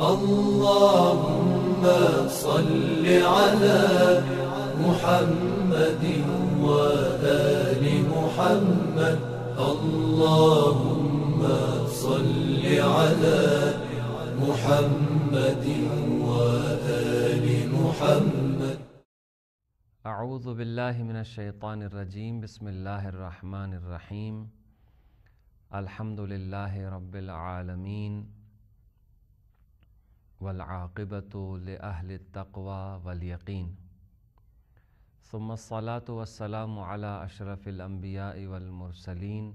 اللهم صل على محمد وآل محمد اللهم صل على محمد وآل محمد أعوذ بالله من الشيطان الرجيم بسم الله الرحمن الرحيم الحمد لله رب العالمين ولاقبۃ و تقوا ولیقین ثم صلاۃ وسلام ولا اشرف الانبیاء اولمرسلین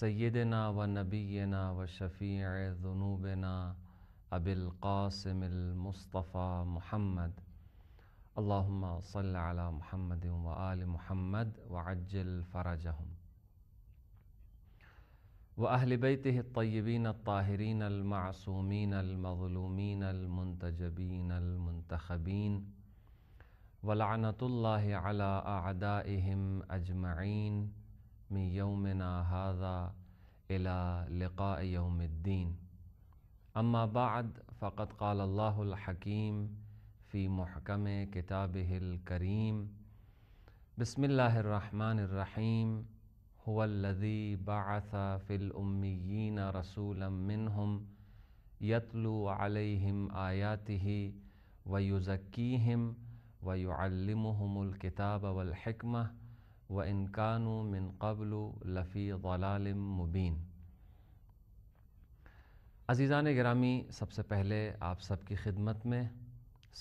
سید نا و نبی نا و شفیع ضنوب نا اب القاسم المصطفیٰ محمد اللہم صلی اللہ محمد و آل محمد و اج و اہل بیت طیبین الطاہرین المعصومین المظلومین المنتجبین المنتخبین اللہ علی الداحم اجمعین من یومنا هذا الى لقاء یوم الدین اما بعد فقد قال اللہ الحکیم فی محکم کتاب الکریم بسم اللہ الرحمن الرحیم هو الذي بعث في الأميين رسولا منهم يتلو عليهم آياته ويزكيهم ويعلمهم الكتاب والحكمة وإن كانوا من قبل لفي ضلال مبين عزیزان گرامی سب سے پہلے آپ سب کی خدمت میں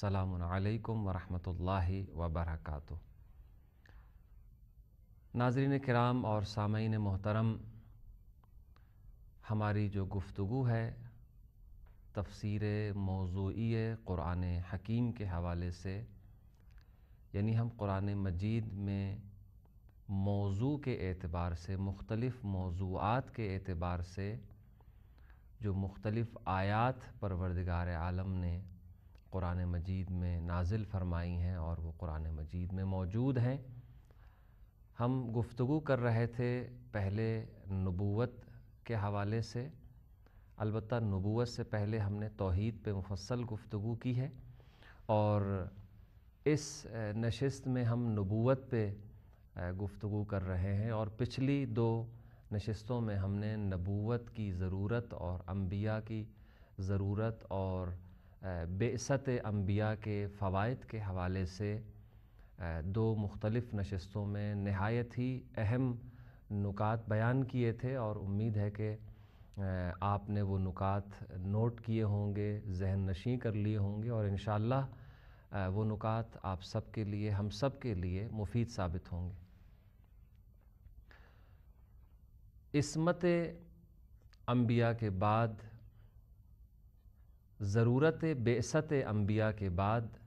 سلام علیکم ورحمۃ اللہ وبرکاتہ ناظرین کرام اور سامعین محترم ہماری جو گفتگو ہے تفسیر موضوعی قرآن حکیم کے حوالے سے یعنی ہم قرآن مجید میں موضوع کے اعتبار سے مختلف موضوعات کے اعتبار سے جو مختلف آیات پروردگار عالم نے قرآن مجید میں نازل فرمائی ہیں اور وہ قرآن مجید میں موجود ہیں ہم گفتگو کر رہے تھے پہلے نبوت کے حوالے سے البتہ نبوت سے پہلے ہم نے توحید پہ مفصل گفتگو کی ہے اور اس نشست میں ہم نبوت پہ گفتگو کر رہے ہیں اور پچھلی دو نشستوں میں ہم نے نبوت کی ضرورت اور انبیاء کی ضرورت اور بیست انبیاء کے فوائد کے حوالے سے دو مختلف نشستوں میں نہایت ہی اہم نکات بیان کیے تھے اور امید ہے کہ آپ نے وہ نکات نوٹ کیے ہوں گے ذہن نشیں کر لیے ہوں گے اور انشاءاللہ وہ نکات آپ سب کے لیے ہم سب کے لیے مفید ثابت ہوں گے عصمت انبیاء کے بعد ضرورت بیست انبیاء کے بعد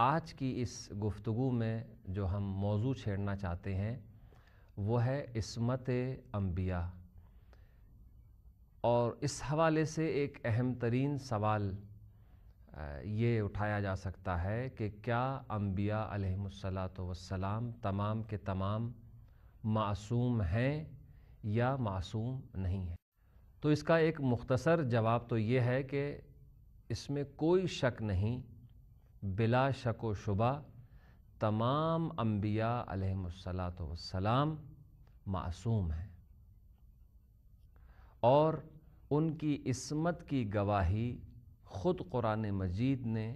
آج کی اس گفتگو میں جو ہم موضوع چھیڑنا چاہتے ہیں وہ ہے عصمت انبیاء اور اس حوالے سے ایک اہم ترین سوال یہ اٹھایا جا سکتا ہے کہ کیا انبیاء علیہ و والسلام تمام کے تمام معصوم ہیں یا معصوم نہیں ہیں تو اس کا ایک مختصر جواب تو یہ ہے کہ اس میں کوئی شک نہیں بلا شک و شبہ تمام انبیاء علیہ السلاۃ وسلام معصوم ہیں اور ان کی عصمت کی گواہی خود قرآن مجید نے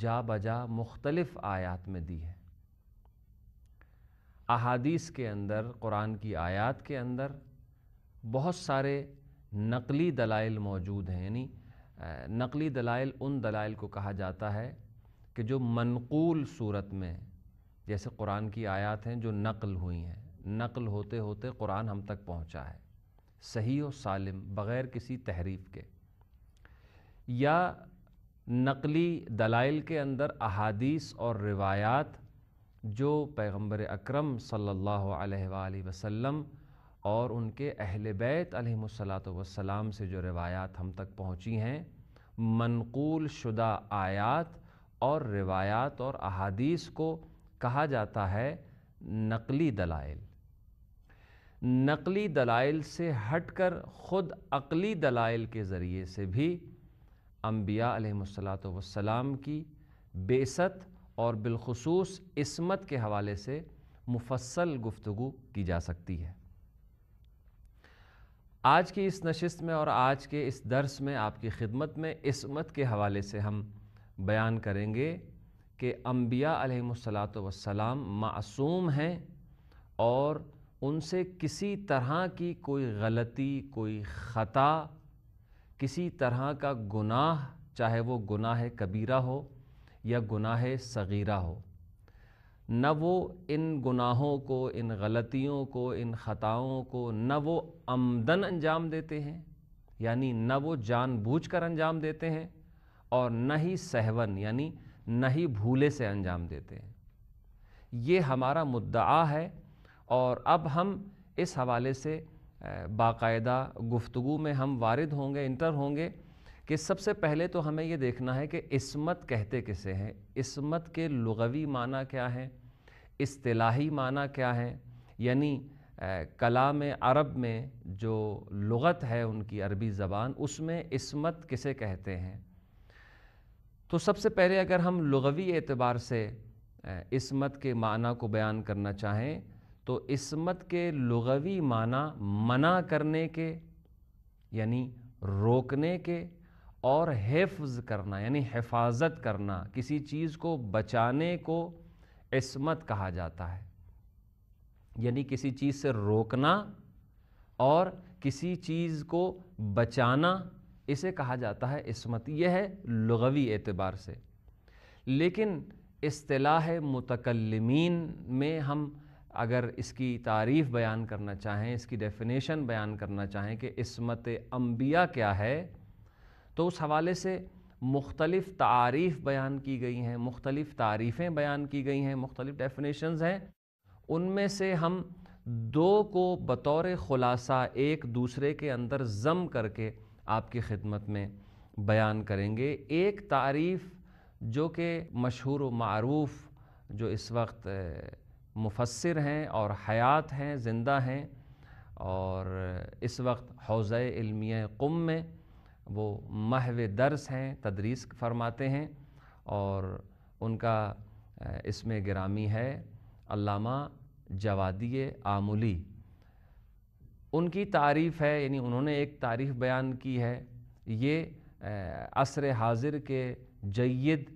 جا بجا مختلف آیات میں دی ہے احادیث کے اندر قرآن کی آیات کے اندر بہت سارے نقلی دلائل موجود ہیں یعنی نقلی دلائل ان دلائل کو کہا جاتا ہے کہ جو منقول صورت میں جیسے قرآن کی آیات ہیں جو نقل ہوئی ہیں نقل ہوتے ہوتے قرآن ہم تک پہنچا ہے صحیح و سالم بغیر کسی تحریف کے یا نقلی دلائل کے اندر احادیث اور روایات جو پیغمبر اکرم صلی اللہ علیہ وآلہ وسلم اور ان کے اہل بیت علیہ وصلاۃ والسلام سے جو روایات ہم تک پہنچی ہیں منقول شدہ آیات اور روایات اور احادیث کو کہا جاتا ہے نقلی دلائل نقلی دلائل سے ہٹ کر خود عقلی دلائل کے ذریعے سے بھی انبیاء علیہ مثلاۃ والسلام کی بیست اور بالخصوص عصمت کے حوالے سے مفصل گفتگو کی جا سکتی ہے آج کی اس نشست میں اور آج کے اس درس میں آپ کی خدمت میں عصمت کے حوالے سے ہم بیان کریں گے کہ انبیاء علیہم صلاحت والسلام معصوم ہیں اور ان سے کسی طرح کی کوئی غلطی کوئی خطا کسی طرح کا گناہ چاہے وہ گناہ کبیرہ ہو یا گناہ صغیرہ ہو نہ وہ ان گناہوں کو ان غلطیوں کو ان خطاؤں کو نہ وہ عمدن انجام دیتے ہیں یعنی نہ وہ جان بوجھ کر انجام دیتے ہیں اور نہ ہی سہون یعنی نہ ہی بھولے سے انجام دیتے ہیں یہ ہمارا مدعا ہے اور اب ہم اس حوالے سے باقاعدہ گفتگو میں ہم وارد ہوں گے انٹر ہوں گے کہ سب سے پہلے تو ہمیں یہ دیکھنا ہے کہ عصمت کہتے کسے ہیں عصمت کے لغوی معنی کیا ہیں اصطلاحی معنی کیا ہیں یعنی کلام عرب میں جو لغت ہے ان کی عربی زبان اس میں عصمت کسے کہتے ہیں تو سب سے پہلے اگر ہم لغوی اعتبار سے عصمت کے معنی کو بیان کرنا چاہیں تو عصمت کے لغوی معنی منع کرنے کے یعنی روکنے کے اور حفظ کرنا یعنی حفاظت کرنا کسی چیز کو بچانے کو عصمت کہا جاتا ہے یعنی کسی چیز سے روکنا اور کسی چیز کو بچانا اسے کہا جاتا ہے عصمت یہ ہے لغوی اعتبار سے لیکن اصطلاح متقلمین میں ہم اگر اس کی تعریف بیان کرنا چاہیں اس کی ڈیفینیشن بیان کرنا چاہیں کہ عصمت انبیاء کیا ہے تو اس حوالے سے مختلف تعریف بیان کی گئی ہیں مختلف تعریفیں بیان کی گئی ہیں مختلف ڈیفینیشنز ہیں ان میں سے ہم دو کو بطور خلاصہ ایک دوسرے کے اندر ضم کر کے آپ کی خدمت میں بیان کریں گے ایک تعریف جو کہ مشہور و معروف جو اس وقت مفسر ہیں اور حیات ہیں زندہ ہیں اور اس وقت حوضہ علمیہ قم میں وہ محو درس ہیں تدریس فرماتے ہیں اور ان کا اس میں گرامی ہے علامہ جوادی آملی ان کی تعریف ہے یعنی انہوں نے ایک تعریف بیان کی ہے یہ عصر حاضر کے جید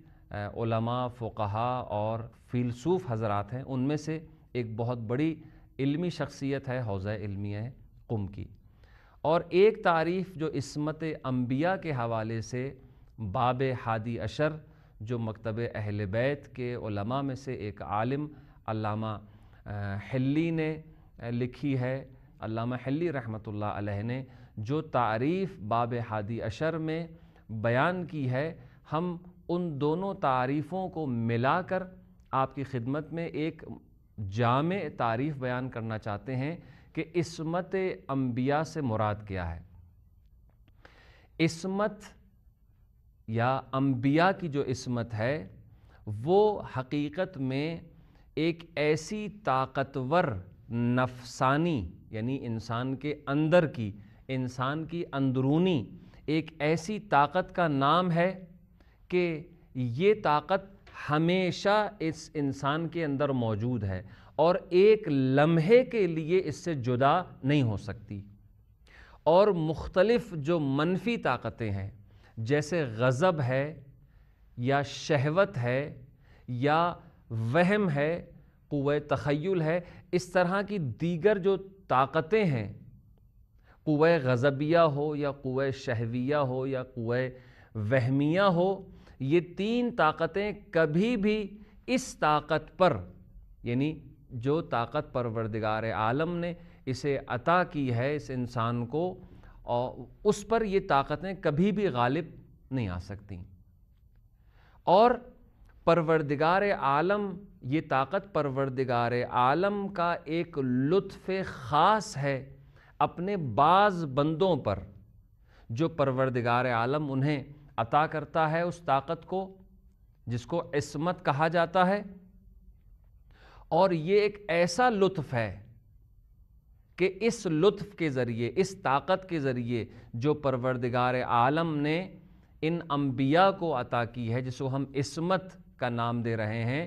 علماء فقہا اور فیلسوف حضرات ہیں ان میں سے ایک بہت بڑی علمی شخصیت ہے حوضہ علمی قم کی اور ایک تعریف جو عصمت انبیاء کے حوالے سے باب ہادی اشر جو مکتب اہل بیت کے علماء میں سے ایک عالم علامہ حلی نے لکھی ہے علامہ حلی رحمۃ اللہ علیہ نے جو تعریف باب ہادی اشر میں بیان کی ہے ہم ان دونوں تعریفوں کو ملا کر آپ کی خدمت میں ایک جامع تعریف بیان کرنا چاہتے ہیں کہ عصمت انبیاء سے مراد کیا ہے عصمت یا انبیاء کی جو عصمت ہے وہ حقیقت میں ایک ایسی طاقتور نفسانی یعنی انسان کے اندر کی انسان کی اندرونی ایک ایسی طاقت کا نام ہے کہ یہ طاقت ہمیشہ اس انسان کے اندر موجود ہے اور ایک لمحے کے لیے اس سے جدا نہیں ہو سکتی اور مختلف جو منفی طاقتیں ہیں جیسے غضب ہے یا شہوت ہے یا وہم ہے قوہ تخیل ہے اس طرح کی دیگر جو طاقتیں ہیں قوہ غضبیہ ہو یا قوہ شہویہ ہو یا قوہ وہمیہ ہو یہ تین طاقتیں کبھی بھی اس طاقت پر یعنی جو طاقت پروردگار عالم نے اسے عطا کی ہے اس انسان کو اور اس پر یہ طاقتیں کبھی بھی غالب نہیں آ سکتیں اور پروردگار عالم یہ طاقت پروردگار عالم کا ایک لطف خاص ہے اپنے بعض بندوں پر جو پروردگار عالم انہیں عطا کرتا ہے اس طاقت کو جس کو عصمت کہا جاتا ہے اور یہ ایک ایسا لطف ہے کہ اس لطف کے ذریعے اس طاقت کے ذریعے جو پروردگار عالم نے ان انبیاء کو عطا کی ہے جس کو ہم عصمت کا نام دے رہے ہیں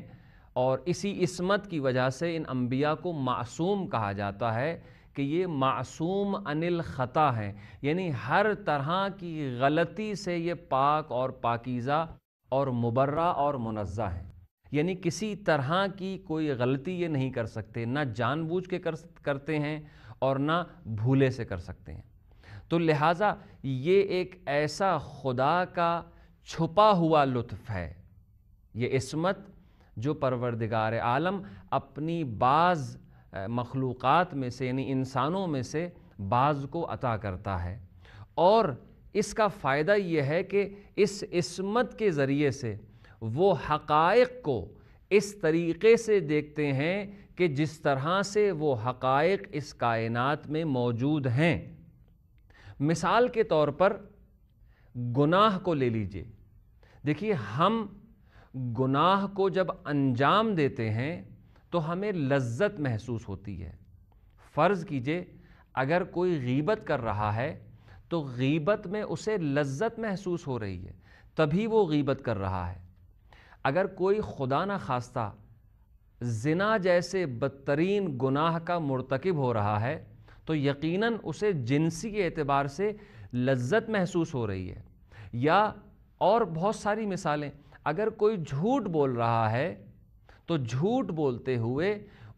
اور اسی عصمت کی وجہ سے ان انبیاء کو معصوم کہا جاتا ہے کہ یہ معصوم ان الخطا ہیں یعنی ہر طرح کی غلطی سے یہ پاک اور پاکیزہ اور مبرہ اور منزہ ہیں یعنی کسی طرح کی کوئی غلطی یہ نہیں کر سکتے نہ جان بوجھ کے کرتے ہیں اور نہ بھولے سے کر سکتے ہیں تو لہٰذا یہ ایک ایسا خدا کا چھپا ہوا لطف ہے یہ عصمت جو پروردگار عالم اپنی بعض مخلوقات میں سے یعنی انسانوں میں سے بعض کو عطا کرتا ہے اور اس کا فائدہ یہ ہے کہ اس عصمت کے ذریعے سے وہ حقائق کو اس طریقے سے دیکھتے ہیں کہ جس طرح سے وہ حقائق اس کائنات میں موجود ہیں مثال کے طور پر گناہ کو لے لیجئے دیکھیے ہم گناہ کو جب انجام دیتے ہیں تو ہمیں لذت محسوس ہوتی ہے فرض کیجئے اگر کوئی غیبت کر رہا ہے تو غیبت میں اسے لذت محسوس ہو رہی ہے تبھی وہ غیبت کر رہا ہے اگر کوئی خدا نخواستہ زنا جیسے بدترین گناہ کا مرتکب ہو رہا ہے تو یقیناً اسے جنسی کے اعتبار سے لذت محسوس ہو رہی ہے یا اور بہت ساری مثالیں اگر کوئی جھوٹ بول رہا ہے تو جھوٹ بولتے ہوئے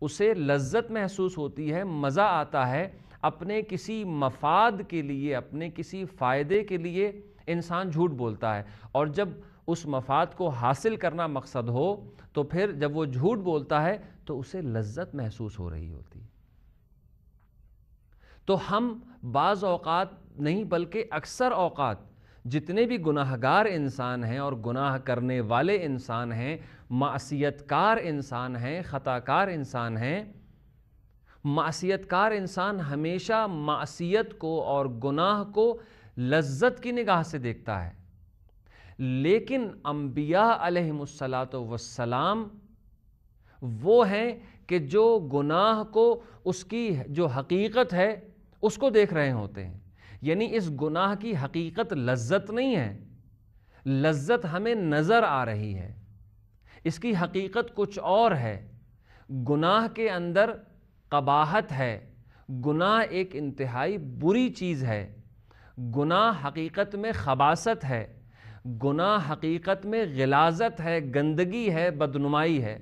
اسے لذت محسوس ہوتی ہے مزہ آتا ہے اپنے کسی مفاد کے لیے اپنے کسی فائدے کے لیے انسان جھوٹ بولتا ہے اور جب اس مفاد کو حاصل کرنا مقصد ہو تو پھر جب وہ جھوٹ بولتا ہے تو اسے لذت محسوس ہو رہی ہوتی تو ہم بعض اوقات نہیں بلکہ اکثر اوقات جتنے بھی گناہ گار انسان ہیں اور گناہ کرنے والے انسان ہیں معصیتکار کار انسان ہیں خطا کار انسان ہیں معصیتکار کار انسان ہمیشہ معصیت کو اور گناہ کو لذت کی نگاہ سے دیکھتا ہے لیکن انبیاء علیہم السلاۃ وسلام وہ ہیں کہ جو گناہ کو اس کی جو حقیقت ہے اس کو دیکھ رہے ہوتے ہیں یعنی اس گناہ کی حقیقت لذت نہیں ہے لذت ہمیں نظر آ رہی ہے اس کی حقیقت کچھ اور ہے گناہ کے اندر قباحت ہے گناہ ایک انتہائی بری چیز ہے گناہ حقیقت میں خباست ہے گناہ حقیقت میں غلازت ہے گندگی ہے بدنمائی ہے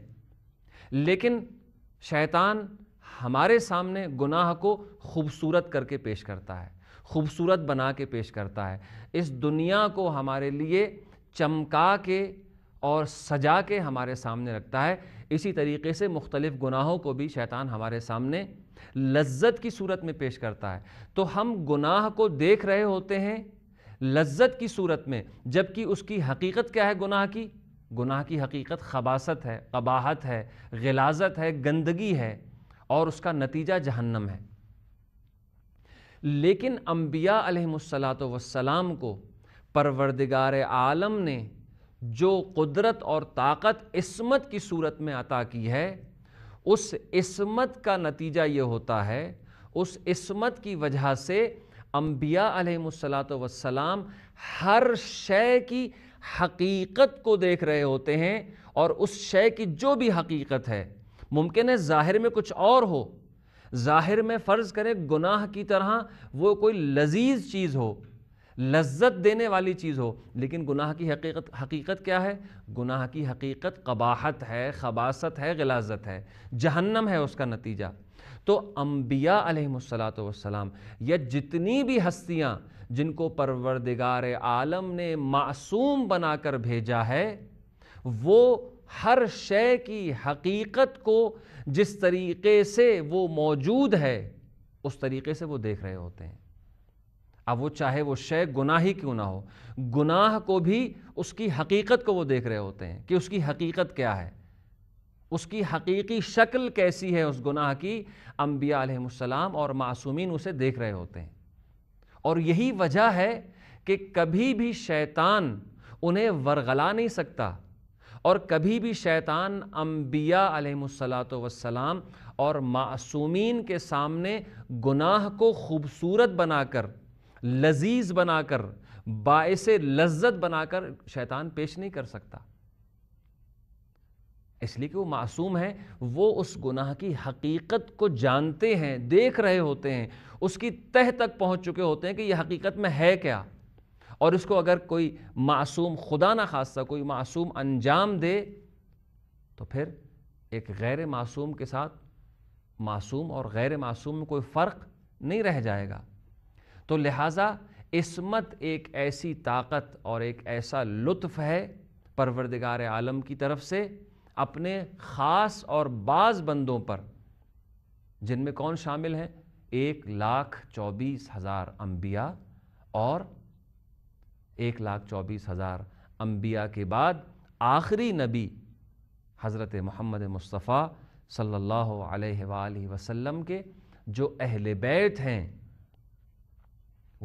لیکن شیطان ہمارے سامنے گناہ کو خوبصورت کر کے پیش کرتا ہے خوبصورت بنا کے پیش کرتا ہے اس دنیا کو ہمارے لیے چمکا کے اور سجا کے ہمارے سامنے رکھتا ہے اسی طریقے سے مختلف گناہوں کو بھی شیطان ہمارے سامنے لذت کی صورت میں پیش کرتا ہے تو ہم گناہ کو دیکھ رہے ہوتے ہیں لذت کی صورت میں جبکہ اس کی حقیقت کیا ہے گناہ کی گناہ کی حقیقت خباست ہے قباحت ہے غلازت ہے گندگی ہے اور اس کا نتیجہ جہنم ہے لیکن انبیاء علیہ السلاۃ والسلام کو پروردگار عالم نے جو قدرت اور طاقت عصمت کی صورت میں عطا کی ہے اس عصمت کا نتیجہ یہ ہوتا ہے اس عصمت کی وجہ سے انبیاء علیہ الصلاۃ والسلام ہر شے کی حقیقت کو دیکھ رہے ہوتے ہیں اور اس شے کی جو بھی حقیقت ہے ممکن ہے ظاہر میں کچھ اور ہو ظاہر میں فرض کرے گناہ کی طرح وہ کوئی لذیذ چیز ہو لذت دینے والی چیز ہو لیکن گناہ کی حقیقت حقیقت کیا ہے گناہ کی حقیقت قباحت ہے خباست ہے غلازت ہے جہنم ہے اس کا نتیجہ تو انبیاء علیہ السلاۃ والسلام یا جتنی بھی ہستیاں جن کو پروردگار عالم نے معصوم بنا کر بھیجا ہے وہ ہر شے کی حقیقت کو جس طریقے سے وہ موجود ہے اس طریقے سے وہ دیکھ رہے ہوتے ہیں اب وہ چاہے وہ شے گناہ ہی کیوں نہ ہو گناہ کو بھی اس کی حقیقت کو وہ دیکھ رہے ہوتے ہیں کہ اس کی حقیقت کیا ہے اس کی حقیقی شکل کیسی ہے اس گناہ کی انبیاء علیہ السلام اور معصومین اسے دیکھ رہے ہوتے ہیں اور یہی وجہ ہے کہ کبھی بھی شیطان انہیں ورغلا نہیں سکتا اور کبھی بھی شیطان انبیاء علیہ السلاۃ وسلام اور معصومین کے سامنے گناہ کو خوبصورت بنا کر لذیذ بنا کر باعث لذت بنا کر شیطان پیش نہیں کر سکتا اس لیے کہ وہ معصوم ہیں وہ اس گناہ کی حقیقت کو جانتے ہیں دیکھ رہے ہوتے ہیں اس کی تہ تک پہنچ چکے ہوتے ہیں کہ یہ حقیقت میں ہے کیا اور اس کو اگر کوئی معصوم خدا نہ خواستہ کوئی معصوم انجام دے تو پھر ایک غیر معصوم کے ساتھ معصوم اور غیر معصوم میں کوئی فرق نہیں رہ جائے گا تو لہٰذا عصمت ایک ایسی طاقت اور ایک ایسا لطف ہے پروردگار عالم کی طرف سے اپنے خاص اور بعض بندوں پر جن میں کون شامل ہیں ایک لاکھ چوبیس ہزار انبیاء اور ایک لاکھ چوبیس ہزار انبیاء کے بعد آخری نبی حضرت محمد مصطفیٰ صلی اللہ علیہ وآلہ وسلم کے جو اہل بیت ہیں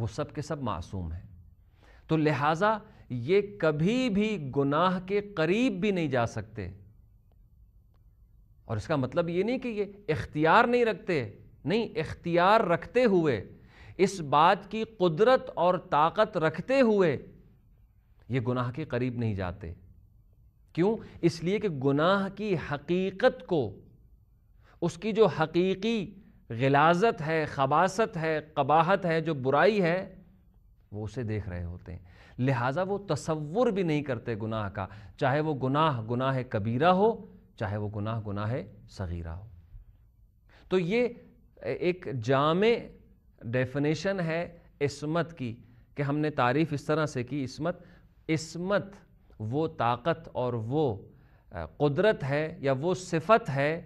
وہ سب کے سب معصوم ہیں تو لہٰذا یہ کبھی بھی گناہ کے قریب بھی نہیں جا سکتے اور اس کا مطلب یہ نہیں کہ یہ اختیار نہیں رکھتے نہیں اختیار رکھتے ہوئے اس بات کی قدرت اور طاقت رکھتے ہوئے یہ گناہ کے قریب نہیں جاتے کیوں اس لیے کہ گناہ کی حقیقت کو اس کی جو حقیقی غلازت ہے خباست ہے قباحت ہے جو برائی ہے وہ اسے دیکھ رہے ہوتے ہیں لہٰذا وہ تصور بھی نہیں کرتے گناہ کا چاہے وہ گناہ گناہ کبیرہ ہو چاہے وہ گناہ گناہ صغیرہ ہو تو یہ ایک جامع ڈیفنیشن ہے عصمت کی کہ ہم نے تعریف اس طرح سے کی عصمت عصمت وہ طاقت اور وہ قدرت ہے یا وہ صفت ہے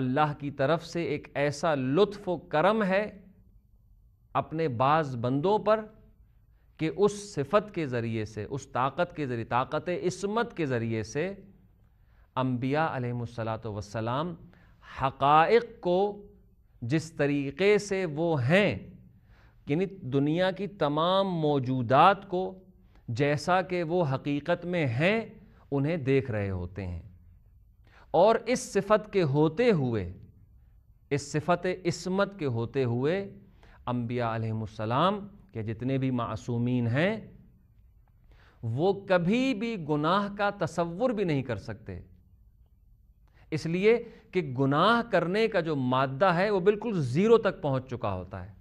اللہ کی طرف سے ایک ایسا لطف و کرم ہے اپنے بعض بندوں پر کہ اس صفت کے ذریعے سے اس طاقت کے ذریعے طاقت عصمت کے ذریعے سے انبیاء علیہ السلام وسلام حقائق کو جس طریقے سے وہ ہیں یعنی دنیا کی تمام موجودات کو جیسا کہ وہ حقیقت میں ہیں انہیں دیکھ رہے ہوتے ہیں اور اس صفت کے ہوتے ہوئے اس صفت عصمت کے ہوتے ہوئے انبیاء علیہم السلام کے جتنے بھی معصومین ہیں وہ کبھی بھی گناہ کا تصور بھی نہیں کر سکتے اس لیے کہ گناہ کرنے کا جو مادہ ہے وہ بالکل زیرو تک پہنچ چکا ہوتا ہے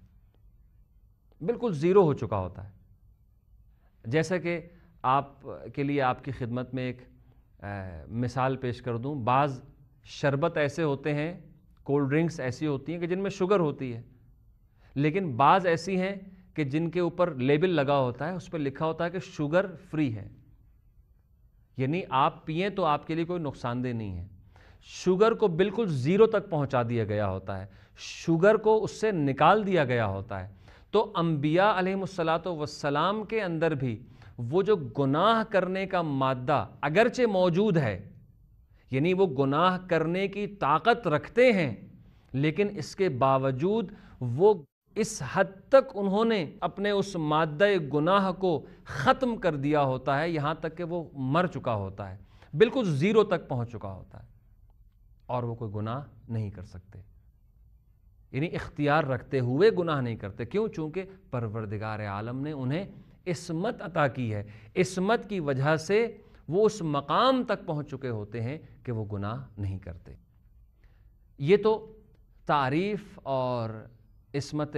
بالکل زیرو ہو چکا ہوتا ہے جیسا کہ آپ کے لیے آپ کی خدمت میں ایک مثال پیش کر دوں بعض شربت ایسے ہوتے ہیں کولڈ ڈرنکس ایسی ہوتی ہیں کہ جن میں شوگر ہوتی ہے لیکن بعض ایسی ہیں کہ جن کے اوپر لیبل لگا ہوتا ہے اس پہ لکھا ہوتا ہے کہ شوگر فری ہے یعنی آپ پئیں تو آپ کے لیے کوئی نقصان دہ نہیں ہے شوگر کو بالکل زیرو تک پہنچا دیا گیا ہوتا ہے شوگر کو اس سے نکال دیا گیا ہوتا ہے تو انبیاء علیہ السلاۃ وسلام کے اندر بھی وہ جو گناہ کرنے کا مادہ اگرچہ موجود ہے یعنی وہ گناہ کرنے کی طاقت رکھتے ہیں لیکن اس کے باوجود وہ اس حد تک انہوں نے اپنے اس مادہ گناہ کو ختم کر دیا ہوتا ہے یہاں تک کہ وہ مر چکا ہوتا ہے بالکل زیرو تک پہنچ چکا ہوتا ہے اور وہ کوئی گناہ نہیں کر سکتے یعنی اختیار رکھتے ہوئے گناہ نہیں کرتے کیوں چونکہ پروردگار عالم نے انہیں عصمت عطا کی ہے عصمت کی وجہ سے وہ اس مقام تک پہنچ چکے ہوتے ہیں کہ وہ گناہ نہیں کرتے یہ تو تعریف اور عصمت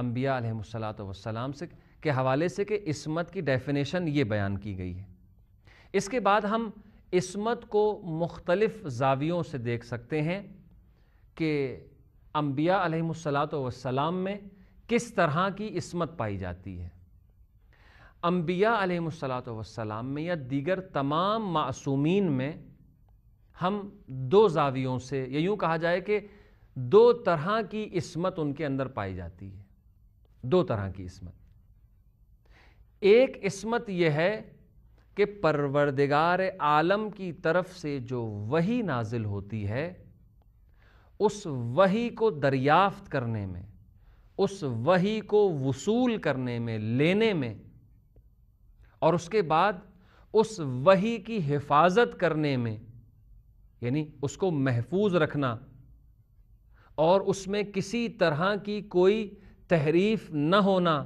انبیاء علیہ الصلاۃ والسلام سے کے حوالے سے کہ عصمت کی ڈیفینیشن یہ بیان کی گئی ہے اس کے بعد ہم عصمت کو مختلف زاویوں سے دیکھ سکتے ہیں کہ انبیاء علیہ السلام والسلام میں کس طرح کی عصمت پائی جاتی ہے انبیاء علیہ السلام میں یا دیگر تمام معصومین میں ہم دو زاویوں سے یا یوں کہا جائے کہ دو طرح کی عصمت ان کے اندر پائی جاتی ہے دو طرح کی عصمت ایک عصمت یہ ہے کہ پروردگار عالم کی طرف سے جو وہی نازل ہوتی ہے اس وہی کو دریافت کرنے میں اس وہی کو وصول کرنے میں لینے میں اور اس کے بعد اس وہی کی حفاظت کرنے میں یعنی اس کو محفوظ رکھنا اور اس میں کسی طرح کی کوئی تحریف نہ ہونا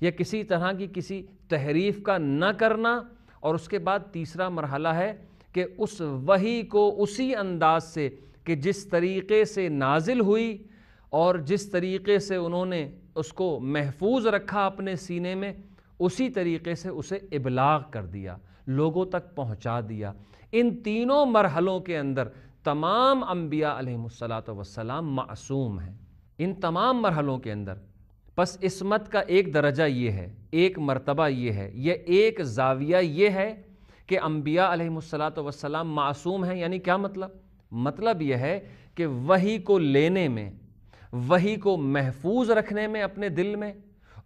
یا کسی طرح کی کسی تحریف کا نہ کرنا اور اس کے بعد تیسرا مرحلہ ہے کہ اس وہی کو اسی انداز سے کہ جس طریقے سے نازل ہوئی اور جس طریقے سے انہوں نے اس کو محفوظ رکھا اپنے سینے میں اسی طریقے سے اسے ابلاغ کر دیا لوگوں تک پہنچا دیا ان تینوں مرحلوں کے اندر تمام انبیاء علیہم السلام والسلام معصوم ہیں ان تمام مرحلوں کے اندر پس عصمت کا ایک درجہ یہ ہے ایک مرتبہ یہ ہے یہ ایک زاویہ یہ ہے کہ انبیاء علیہ السلاۃ وسلام معصوم ہیں یعنی کیا مطلب مطلب یہ ہے کہ وہی کو لینے میں وہی کو محفوظ رکھنے میں اپنے دل میں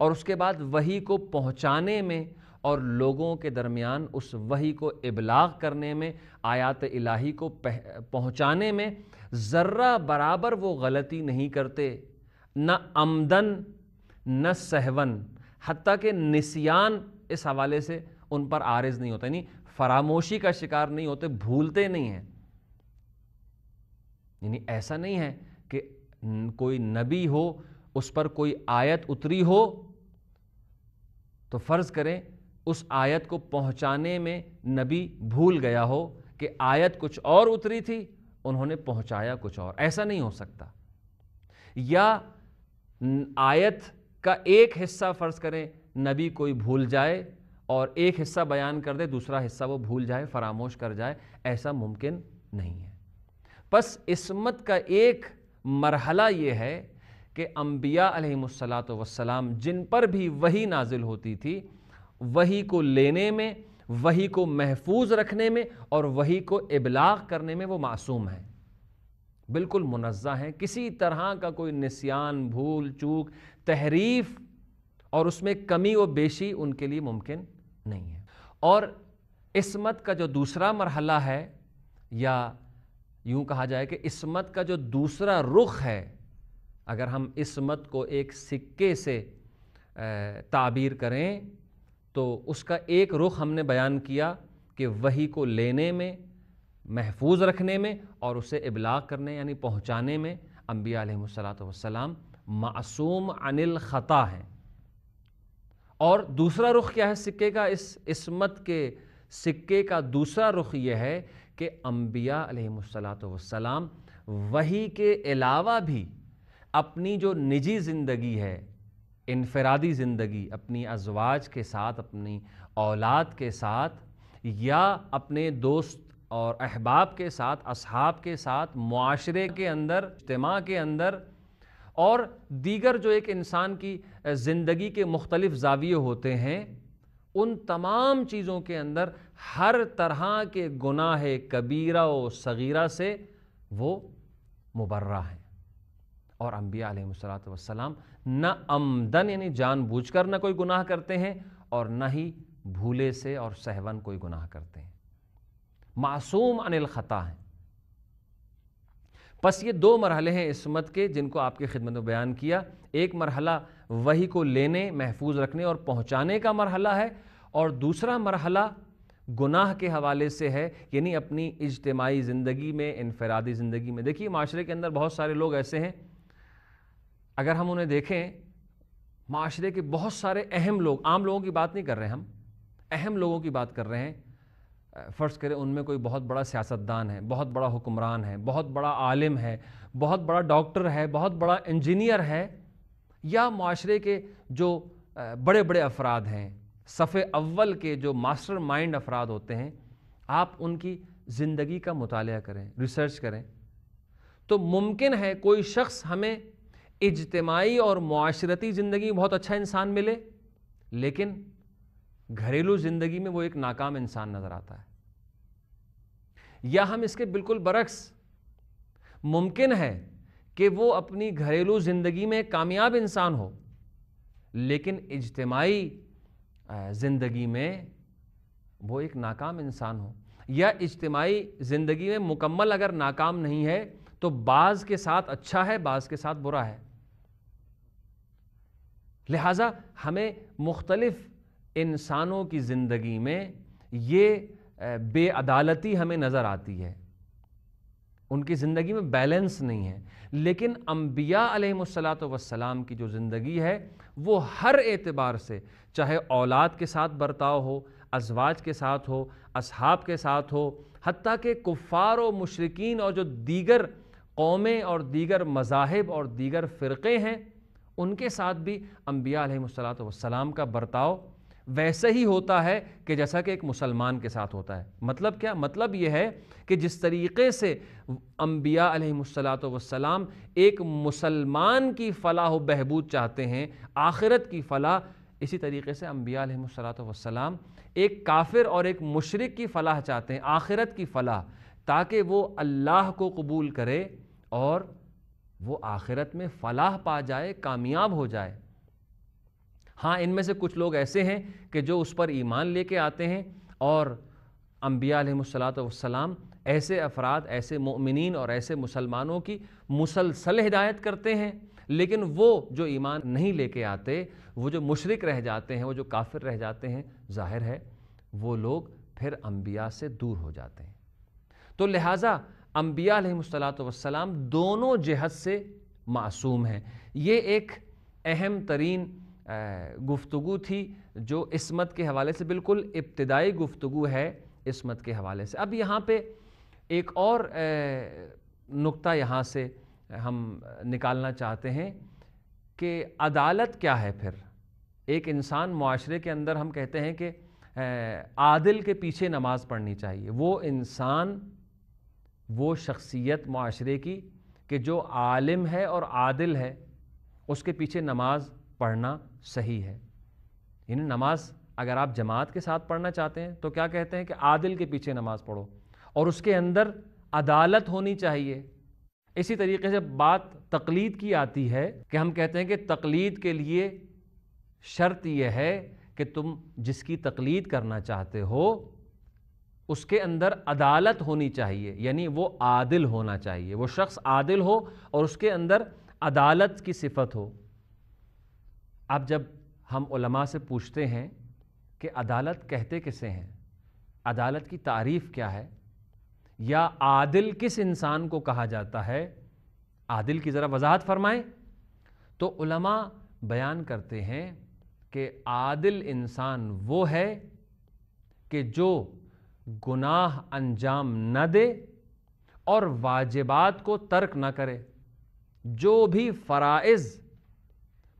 اور اس کے بعد وہی کو پہنچانے میں اور لوگوں کے درمیان اس وہی کو ابلاغ کرنے میں آیات الہی کو پہنچانے میں ذرہ برابر وہ غلطی نہیں کرتے نہ عمدن نہ سہون حتیٰ کہ نسیان اس حوالے سے ان پر عارض نہیں ہوتا یعنی فراموشی کا شکار نہیں ہوتے بھولتے نہیں ہیں یعنی ایسا نہیں ہے کہ کوئی نبی ہو اس پر کوئی آیت اتری ہو تو فرض کریں اس آیت کو پہنچانے میں نبی بھول گیا ہو کہ آیت کچھ اور اتری تھی انہوں نے پہنچایا کچھ اور ایسا نہیں ہو سکتا یا آیت کا ایک حصہ فرض کریں نبی کوئی بھول جائے اور ایک حصہ بیان کر دے دوسرا حصہ وہ بھول جائے فراموش کر جائے ایسا ممکن نہیں ہے پس عصمت کا ایک مرحلہ یہ ہے کہ انبیاء علیہ مسلاۃ وسلام جن پر بھی وہی نازل ہوتی تھی وہی کو لینے میں وہی کو محفوظ رکھنے میں اور وہی کو ابلاغ کرنے میں وہ معصوم ہیں بالکل منزہ ہیں کسی طرح کا کوئی نسیان بھول چوک تحریف اور اس میں کمی و بیشی ان کے لیے ممکن نہیں ہے اور عصمت کا جو دوسرا مرحلہ ہے یا یوں کہا جائے کہ عصمت کا جو دوسرا رخ ہے اگر ہم عصمت کو ایک سکے سے تعبیر کریں تو اس کا ایک رخ ہم نے بیان کیا کہ وہی کو لینے میں محفوظ رکھنے میں اور اسے ابلاغ کرنے یعنی پہنچانے میں انبیاء علیہ السلام معصوم عن الخطا ہیں اور دوسرا رخ کیا ہے سکے کا اس عصمت کے سکے کا دوسرا رخ یہ ہے کہ انبیاء علیہ السلام صلاح وہی کے علاوہ بھی اپنی جو نجی زندگی ہے انفرادی زندگی اپنی ازواج کے ساتھ اپنی اولاد کے ساتھ یا اپنے دوست اور احباب کے ساتھ اصحاب کے ساتھ معاشرے کے اندر اجتماع کے اندر اور دیگر جو ایک انسان کی زندگی کے مختلف زاویے ہوتے ہیں ان تمام چیزوں کے اندر ہر طرح کے گناہ کبیرہ و صغیرہ سے وہ مبرہ ہیں اور انبیاء علیہ السلام نہ امدن یعنی جان بوجھ کر نہ کوئی گناہ کرتے ہیں اور نہ ہی بھولے سے اور سہون کوئی گناہ کرتے ہیں معصوم الخطا ہیں بس یہ دو مرحلے ہیں عصمت کے جن کو آپ کی خدمت میں بیان کیا ایک مرحلہ وہی کو لینے محفوظ رکھنے اور پہنچانے کا مرحلہ ہے اور دوسرا مرحلہ گناہ کے حوالے سے ہے یعنی اپنی اجتماعی زندگی میں انفرادی زندگی میں دیکھیے معاشرے کے اندر بہت سارے لوگ ایسے ہیں اگر ہم انہیں دیکھیں معاشرے کے بہت سارے اہم لوگ عام لوگوں کی بات نہیں کر رہے ہم اہم لوگوں کی بات کر رہے ہیں فرض کریں ان میں کوئی بہت بڑا سیاستدان ہے بہت بڑا حکمران ہے بہت بڑا عالم ہے بہت بڑا ڈاکٹر ہے بہت بڑا انجینئر ہے یا معاشرے کے جو بڑے بڑے افراد ہیں صف اول کے جو ماسٹر مائنڈ افراد ہوتے ہیں آپ ان کی زندگی کا مطالعہ کریں ریسرچ کریں تو ممکن ہے کوئی شخص ہمیں اجتماعی اور معاشرتی زندگی بہت اچھا انسان ملے لیکن گھریلو زندگی میں وہ ایک ناکام انسان نظر آتا ہے یا ہم اس کے بالکل برعکس ممکن ہے کہ وہ اپنی گھریلو زندگی میں کامیاب انسان ہو لیکن اجتماعی زندگی میں وہ ایک ناکام انسان ہو یا اجتماعی زندگی میں مکمل اگر ناکام نہیں ہے تو بعض کے ساتھ اچھا ہے بعض کے ساتھ برا ہے لہٰذا ہمیں مختلف انسانوں کی زندگی میں یہ بے عدالتی ہمیں نظر آتی ہے ان کی زندگی میں بیلنس نہیں ہے لیکن انبیاء علیہ السلاۃ وسلام کی جو زندگی ہے وہ ہر اعتبار سے چاہے اولاد کے ساتھ برتاؤ ہو ازواج کے ساتھ ہو اصحاب کے ساتھ ہو حتیٰ کہ کفار و مشرقین اور جو دیگر قومیں اور دیگر مذاہب اور دیگر فرقے ہیں ان کے ساتھ بھی انبیاء علیہ السلاۃ والسلام کا برتاؤ ویسے ہی ہوتا ہے کہ جیسا کہ ایک مسلمان کے ساتھ ہوتا ہے مطلب کیا مطلب یہ ہے کہ جس طریقے سے انبیاء علیہ السلاۃ وسلام ایک مسلمان کی فلاح و بہبود چاہتے ہیں آخرت کی فلاح اسی طریقے سے انبیاء علیہ الصلاۃ وسلام ایک کافر اور ایک مشرق کی فلاح چاہتے ہیں آخرت کی فلاح تاکہ وہ اللہ کو قبول کرے اور وہ آخرت میں فلاح پا جائے کامیاب ہو جائے ہاں ان میں سے کچھ لوگ ایسے ہیں کہ جو اس پر ایمان لے کے آتے ہیں اور انبیاء علیہ الصلاۃ والسلام ایسے افراد ایسے مومنین اور ایسے مسلمانوں کی مسلسل ہدایت کرتے ہیں لیکن وہ جو ایمان نہیں لے کے آتے وہ جو مشرق رہ جاتے ہیں وہ جو کافر رہ جاتے ہیں ظاہر ہے وہ لوگ پھر انبیاء سے دور ہو جاتے ہیں تو لہٰذا انبیاء علیہ الصلاۃ والسلام دونوں جہت سے معصوم ہیں یہ ایک اہم ترین گفتگو تھی جو عصمت کے حوالے سے بالکل ابتدائی گفتگو ہے عصمت کے حوالے سے اب یہاں پہ ایک اور نقطہ یہاں سے ہم نکالنا چاہتے ہیں کہ عدالت کیا ہے پھر ایک انسان معاشرے کے اندر ہم کہتے ہیں کہ عادل کے پیچھے نماز پڑھنی چاہیے وہ انسان وہ شخصیت معاشرے کی کہ جو عالم ہے اور عادل ہے اس کے پیچھے نماز پڑھنا صحیح ہے یعنی نماز اگر آپ جماعت کے ساتھ پڑھنا چاہتے ہیں تو کیا کہتے ہیں کہ عادل کے پیچھے نماز پڑھو اور اس کے اندر عدالت ہونی چاہیے اسی طریقے سے بات تقلید کی آتی ہے کہ ہم کہتے ہیں کہ تقلید کے لیے شرط یہ ہے کہ تم جس کی تقلید کرنا چاہتے ہو اس کے اندر عدالت ہونی چاہیے یعنی وہ عادل ہونا چاہیے وہ شخص عادل ہو اور اس کے اندر عدالت کی صفت ہو اب جب ہم علماء سے پوچھتے ہیں کہ عدالت کہتے کسے ہیں عدالت کی تعریف کیا ہے یا عادل کس انسان کو کہا جاتا ہے عادل کی ذرا وضاحت فرمائیں تو علماء بیان کرتے ہیں کہ عادل انسان وہ ہے کہ جو گناہ انجام نہ دے اور واجبات کو ترک نہ کرے جو بھی فرائض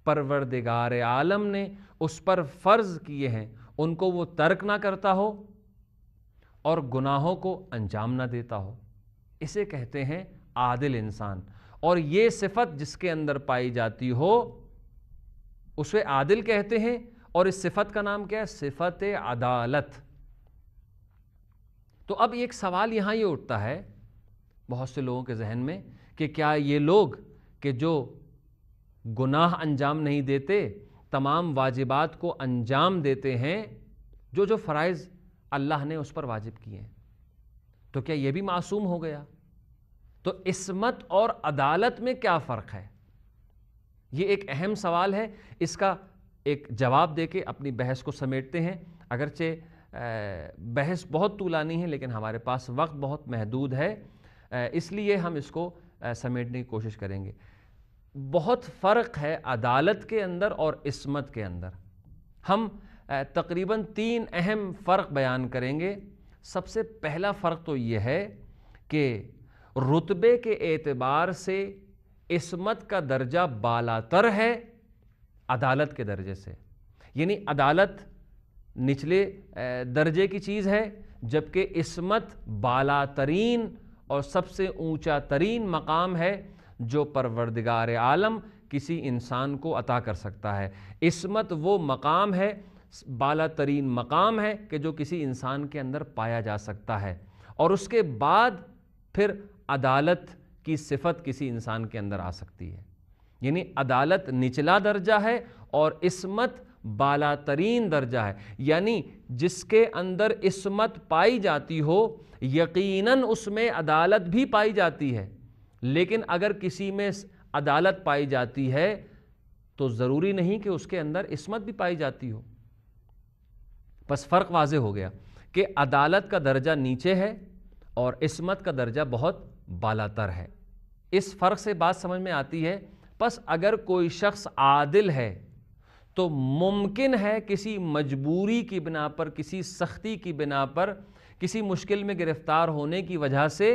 پروردگار عالم نے اس پر فرض کیے ہیں ان کو وہ ترک نہ کرتا ہو اور گناہوں کو انجام نہ دیتا ہو اسے کہتے ہیں عادل انسان اور یہ صفت جس کے اندر پائی جاتی ہو اسے عادل کہتے ہیں اور اس صفت کا نام کیا ہے صفت عدالت تو اب ایک سوال یہاں یہ اٹھتا ہے بہت سے لوگوں کے ذہن میں کہ کیا یہ لوگ کہ جو گناہ انجام نہیں دیتے تمام واجبات کو انجام دیتے ہیں جو جو فرائض اللہ نے اس پر واجب کیے ہیں تو کیا یہ بھی معصوم ہو گیا تو عصمت اور عدالت میں کیا فرق ہے یہ ایک اہم سوال ہے اس کا ایک جواب دے کے اپنی بحث کو سمیٹتے ہیں اگرچہ بحث بہت طولانی ہے لیکن ہمارے پاس وقت بہت محدود ہے اس لیے ہم اس کو سمیٹنے کی کوشش کریں گے بہت فرق ہے عدالت کے اندر اور عصمت کے اندر ہم تقریباً تین اہم فرق بیان کریں گے سب سے پہلا فرق تو یہ ہے کہ رتبے کے اعتبار سے عصمت کا درجہ بالا تر ہے عدالت کے درجے سے یعنی عدالت نچلے درجے کی چیز ہے جبکہ عصمت بالا ترین اور سب سے اونچا ترین مقام ہے جو پروردگار عالم کسی انسان کو عطا کر سکتا ہے عصمت وہ مقام ہے بالا ترین مقام ہے کہ جو کسی انسان کے اندر پایا جا سکتا ہے اور اس کے بعد پھر عدالت کی صفت کسی انسان کے اندر آ سکتی ہے یعنی عدالت نچلا درجہ ہے اور عصمت بالا ترین درجہ ہے یعنی جس کے اندر عصمت پائی جاتی ہو یقیناً اس میں عدالت بھی پائی جاتی ہے لیکن اگر کسی میں عدالت پائی جاتی ہے تو ضروری نہیں کہ اس کے اندر عصمت بھی پائی جاتی ہو بس فرق واضح ہو گیا کہ عدالت کا درجہ نیچے ہے اور عصمت کا درجہ بہت بالاتر ہے اس فرق سے بات سمجھ میں آتی ہے بس اگر کوئی شخص عادل ہے تو ممکن ہے کسی مجبوری کی بنا پر کسی سختی کی بنا پر کسی مشکل میں گرفتار ہونے کی وجہ سے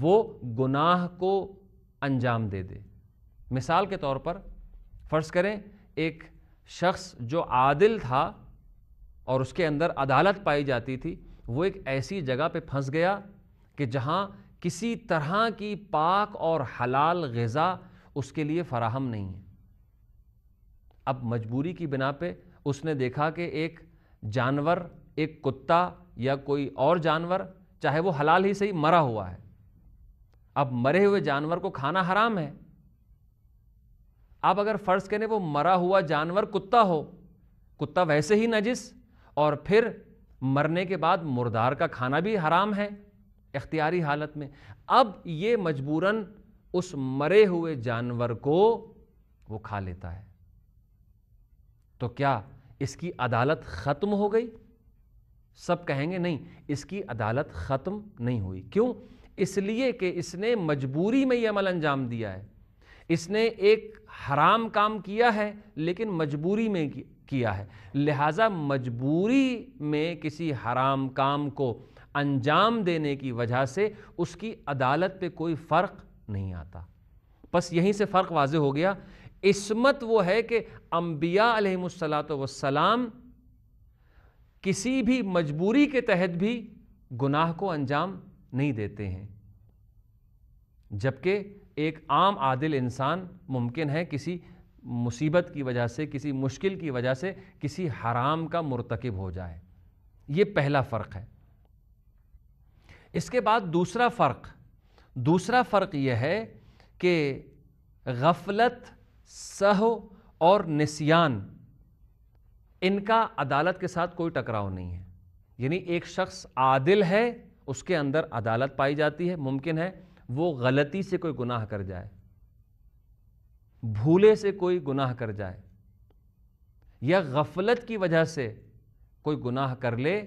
وہ گناہ کو انجام دے دے مثال کے طور پر فرض کریں ایک شخص جو عادل تھا اور اس کے اندر عدالت پائی جاتی تھی وہ ایک ایسی جگہ پہ پھنس گیا کہ جہاں کسی طرح کی پاک اور حلال غذا اس کے لیے فراہم نہیں ہے اب مجبوری کی بنا پہ اس نے دیکھا کہ ایک جانور ایک کتا یا کوئی اور جانور چاہے وہ حلال ہی سے ہی مرا ہوا ہے اب مرے ہوئے جانور کو کھانا حرام ہے آپ اگر فرض کہنے وہ مرا ہوا جانور کتا ہو کتا ویسے ہی نجس اور پھر مرنے کے بعد مردار کا کھانا بھی حرام ہے اختیاری حالت میں اب یہ مجبوراً اس مرے ہوئے جانور کو وہ کھا لیتا ہے تو کیا اس کی عدالت ختم ہو گئی سب کہیں گے نہیں اس کی عدالت ختم نہیں ہوئی کیوں اس لیے کہ اس نے مجبوری میں یہ عمل انجام دیا ہے اس نے ایک حرام کام کیا ہے لیکن مجبوری میں کیا ہے لہٰذا مجبوری میں کسی حرام کام کو انجام دینے کی وجہ سے اس کی عدالت پہ کوئی فرق نہیں آتا بس یہیں سے فرق واضح ہو گیا عصمت وہ ہے کہ انبیاء علیہم السلاۃ والسلام کسی بھی مجبوری کے تحت بھی گناہ کو انجام نہیں دیتے ہیں جبکہ ایک عام عادل انسان ممکن ہے کسی مصیبت کی وجہ سے کسی مشکل کی وجہ سے کسی حرام کا مرتکب ہو جائے یہ پہلا فرق ہے اس کے بعد دوسرا فرق دوسرا فرق یہ ہے کہ غفلت سہو اور نسیان ان کا عدالت کے ساتھ کوئی ٹکراؤ نہیں ہے یعنی ایک شخص عادل ہے اس کے اندر عدالت پائی جاتی ہے ممکن ہے وہ غلطی سے کوئی گناہ کر جائے بھولے سے کوئی گناہ کر جائے یا غفلت کی وجہ سے کوئی گناہ کر لے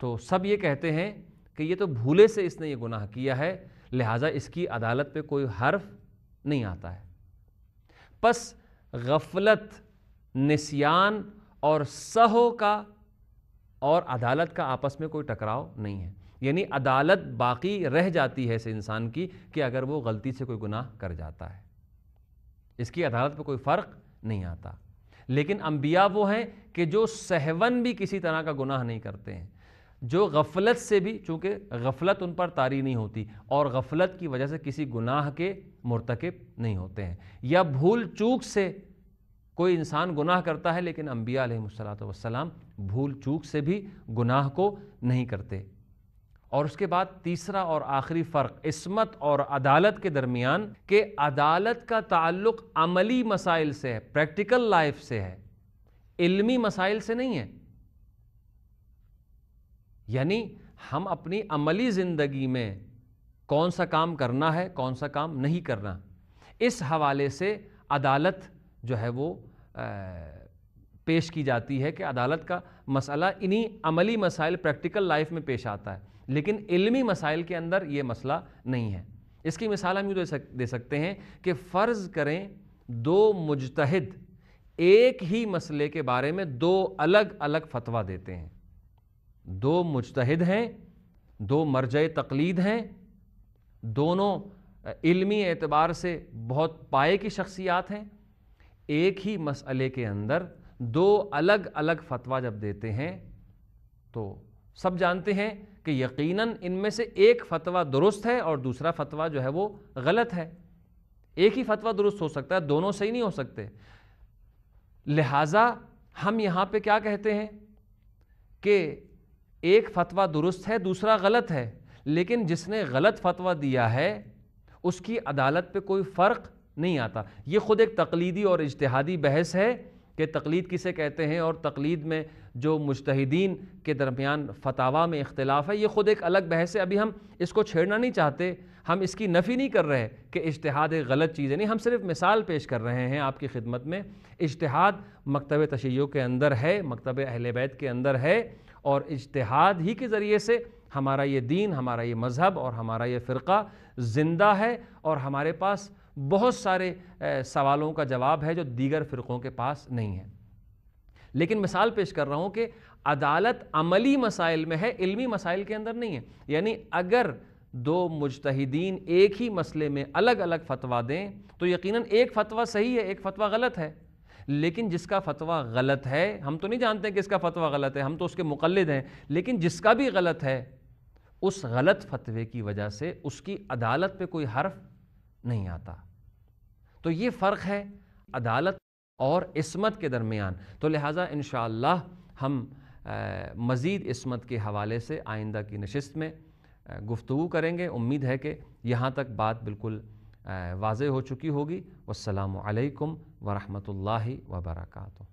تو سب یہ کہتے ہیں کہ یہ تو بھولے سے اس نے یہ گناہ کیا ہے لہٰذا اس کی عدالت پہ کوئی حرف نہیں آتا ہے پس غفلت نسیان اور سہو کا اور عدالت کا آپس میں کوئی ٹکراؤ نہیں ہے یعنی عدالت باقی رہ جاتی ہے اس انسان کی کہ اگر وہ غلطی سے کوئی گناہ کر جاتا ہے اس کی عدالت پہ کوئی فرق نہیں آتا لیکن انبیاء وہ ہیں کہ جو سہون بھی کسی طرح کا گناہ نہیں کرتے ہیں جو غفلت سے بھی چونکہ غفلت ان پر تاری نہیں ہوتی اور غفلت کی وجہ سے کسی گناہ کے مرتکب نہیں ہوتے ہیں یا بھول چوک سے کوئی انسان گناہ کرتا ہے لیکن انبیاء علیہ السلام والسلام بھول چوک سے بھی گناہ کو نہیں کرتے اور اس کے بعد تیسرا اور آخری فرق عصمت اور عدالت کے درمیان کہ عدالت کا تعلق عملی مسائل سے ہے پریکٹیکل لائف سے ہے علمی مسائل سے نہیں ہے یعنی ہم اپنی عملی زندگی میں کون سا کام کرنا ہے کون سا کام نہیں کرنا اس حوالے سے عدالت جو ہے وہ پیش کی جاتی ہے کہ عدالت کا مسئلہ انہی عملی مسائل پریکٹیکل لائف میں پیش آتا ہے لیکن علمی مسائل کے اندر یہ مسئلہ نہیں ہے اس کی مثال ہم یوں دے سکتے ہیں کہ فرض کریں دو مجتہد ایک ہی مسئلے کے بارے میں دو الگ الگ فتویٰ دیتے ہیں دو مجتہد ہیں دو مرجع تقلید ہیں دونوں علمی اعتبار سے بہت پائے کی شخصیات ہیں ایک ہی مسئلے کے اندر دو الگ الگ فتویٰ جب دیتے ہیں تو سب جانتے ہیں کہ یقیناً ان میں سے ایک فتویٰ درست ہے اور دوسرا فتویٰ جو ہے وہ غلط ہے ایک ہی فتویٰ درست ہو سکتا ہے دونوں سے ہی نہیں ہو سکتے لہٰذا ہم یہاں پہ کیا کہتے ہیں کہ ایک فتویٰ درست ہے دوسرا غلط ہے لیکن جس نے غلط فتویٰ دیا ہے اس کی عدالت پہ کوئی فرق نہیں آتا یہ خود ایک تقلیدی اور اجتہادی بحث ہے کہ تقلید کسے کہتے ہیں اور تقلید میں جو مجتہدین کے درمیان فتاوہ میں اختلاف ہے یہ خود ایک الگ بحث ہے ابھی ہم اس کو چھیڑنا نہیں چاہتے ہم اس کی نفی نہیں کر رہے کہ اجتہاد ایک غلط چیز ہے نہیں ہم صرف مثال پیش کر رہے ہیں آپ کی خدمت میں اجتہاد مکتب تشیعوں کے اندر ہے مکتب اہل بیت کے اندر ہے اور اجتہاد ہی کے ذریعے سے ہمارا یہ دین ہمارا یہ مذہب اور ہمارا یہ فرقہ زندہ ہے اور ہمارے پاس بہت سارے سوالوں کا جواب ہے جو دیگر فرقوں کے پاس نہیں ہے لیکن مثال پیش کر رہا ہوں کہ عدالت عملی مسائل میں ہے علمی مسائل کے اندر نہیں ہے یعنی اگر دو مجتہدین ایک ہی مسئلے میں الگ الگ فتوہ دیں تو یقیناً ایک فتویٰ صحیح ہے ایک فتویٰ غلط ہے لیکن جس کا فتویٰ غلط ہے ہم تو نہیں جانتے کہ اس کا فتویٰ غلط ہے ہم تو اس کے مقلد ہیں لیکن جس کا بھی غلط ہے اس غلط فتوے کی وجہ سے اس کی عدالت پہ کوئی حرف نہیں آتا تو یہ فرق ہے عدالت اور عصمت کے درمیان تو لہٰذا انشاءاللہ ہم مزید عصمت کے حوالے سے آئندہ کی نشست میں گفتگو کریں گے امید ہے کہ یہاں تک بات بالکل واضح ہو چکی ہوگی والسلام علیکم ورحمۃ اللہ وبرکاتہ